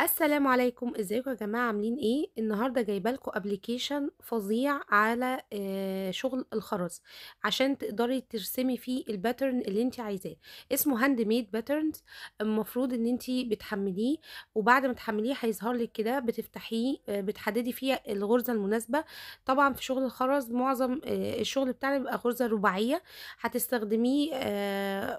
السلام عليكم ازيكم يا جماعه عاملين ايه النهارده جايبه لكم ابلكيشن فظيع على آه، شغل الخرز عشان تقدري ترسمي فيه الباترن اللي انت عايزاه اسمه هاند ميد باترنز المفروض ان انت بتحمليه وبعد ما تحمليه هيظهر لك كده بتفتحيه آه، بتحددي فيه الغرزه المناسبه طبعا في شغل الخرز معظم آه، الشغل بتاعنا بيبقى غرزه رباعيه هتستخدميه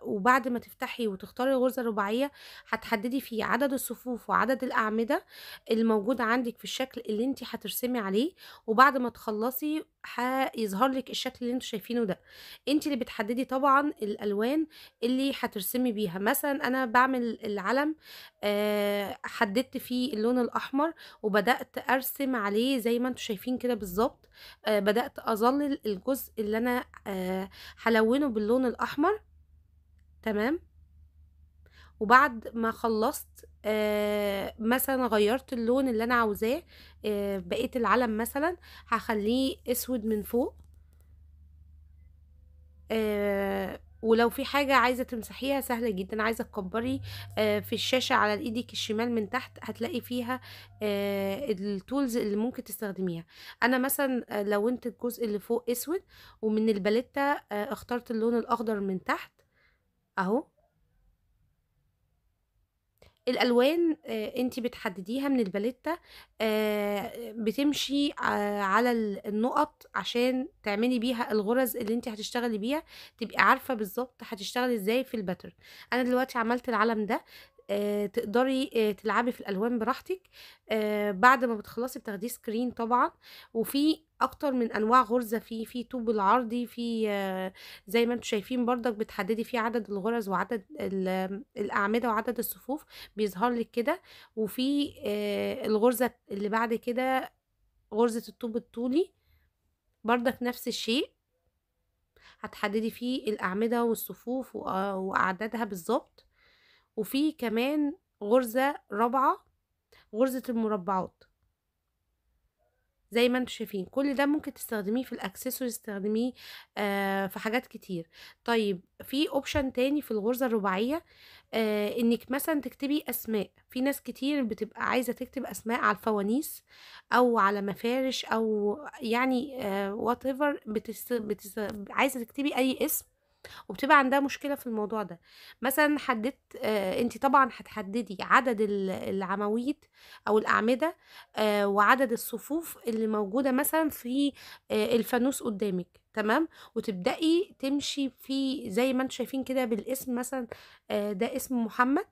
وبعد ما تفتحي وتختاري الغرزه الرباعيه هتحددي فيه عدد الصفوف وعدد الأعمدة الموجودة عندك في الشكل اللي انت هترسمي عليه وبعد ما تخلصي هيظهر لك الشكل اللي انتوا شايفينه ده انت اللي بتحددي طبعا الالوان اللي هترسمي بيها مثلا انا بعمل العلم أه حددت فيه اللون الاحمر وبدات ارسم عليه زي ما انتوا شايفين كده بالظبط أه بدات اظلل الجزء اللي انا أه هلونه باللون الاحمر تمام وبعد ما خلصت آه مثلا غيرت اللون اللي انا عاوزاه آه بقيت العلم مثلا هخليه اسود من فوق آه ولو في حاجة عايزة تمسحيها سهلة جدا عايزة تكبري آه في الشاشة على ايدك الشمال من تحت هتلاقي فيها آه التولز اللي ممكن تستخدميها انا مثلا آه، لونت الجزء اللي فوق اسود ومن الباليتا آه اخترت اللون الاخضر من تحت اهو الالوان انت بتحدديها من الباليتة بتمشي على النقط عشان تعملي بيها الغرز اللي انت هتشتغلي بيها تبقي عارفة بالظبط هتشتغلي ازاي في الباترن انا دلوقتي عملت العلم ده آه، تقدري آه، تلعبي في الالوان براحتك آه، بعد ما بتخلصي بتاخدي سكرين طبعا وفي اكتر من انواع غرزه في في طوب العرضي في زي ما انتم شايفين بردك بتحددي فيه عدد الغرز وعدد الاعمده وعدد الصفوف بيظهر لك كده وفي الغرزه اللي بعد كده غرزه الطوب الطولي بردك نفس الشيء هتحددي فيه الاعمده والصفوف واعدادها بالظبط وفي كمان غرزة رابعة غرزة المربعات زي ما انتوا شايفين كل ده ممكن تستخدميه في الاكسسوارز تستخدميه آه في حاجات كتير طيب في اوبشن تاني في الغرزه الرباعيه آه انك مثلا تكتبي اسماء في ناس كتير بتبقى عايزه تكتب اسماء على الفوانيس او على مفارش او يعني وات آه ايفر بتست... بتست... عايزه تكتبي اي اسم وبتبقى عندها مشكله في الموضوع ده مثلا حددت آه انت طبعا هتحددي عدد العواميد او الاعمده آه وعدد الصفوف اللي موجوده مثلا في آه الفانوس قدامك تمام وتبداي تمشي في زي ما انتم شايفين كده بالاسم مثلا آه ده اسم محمد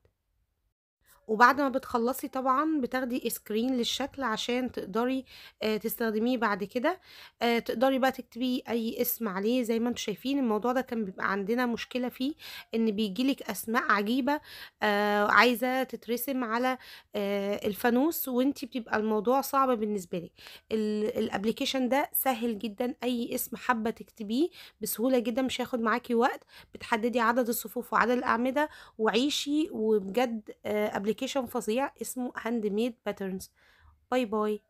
وبعد ما بتخلصي طبعا بتاخدي سكرين للشكل عشان تقدري آه، تستخدميه بعد كده آه، تقدري بقى تكتبي اي اسم عليه زي ما انتم شايفين الموضوع ده كان بيبقى عندنا مشكلة فيه ان بيجيلك اسماء عجيبة آه، عايزة تترسم على الفانوس وانت بتبقى الموضوع صعب بالنسبة لك الابليكيشن ده سهل جدا اي اسم حابة تكتبيه بسهولة جدا مش هياخد معاكي وقت بتحددي عدد الصفوف وعدد الاعمدة وعيشي وبجد ابليكيشن ابلكيشن فظيع اسمه هاند ميد باترنز باي باي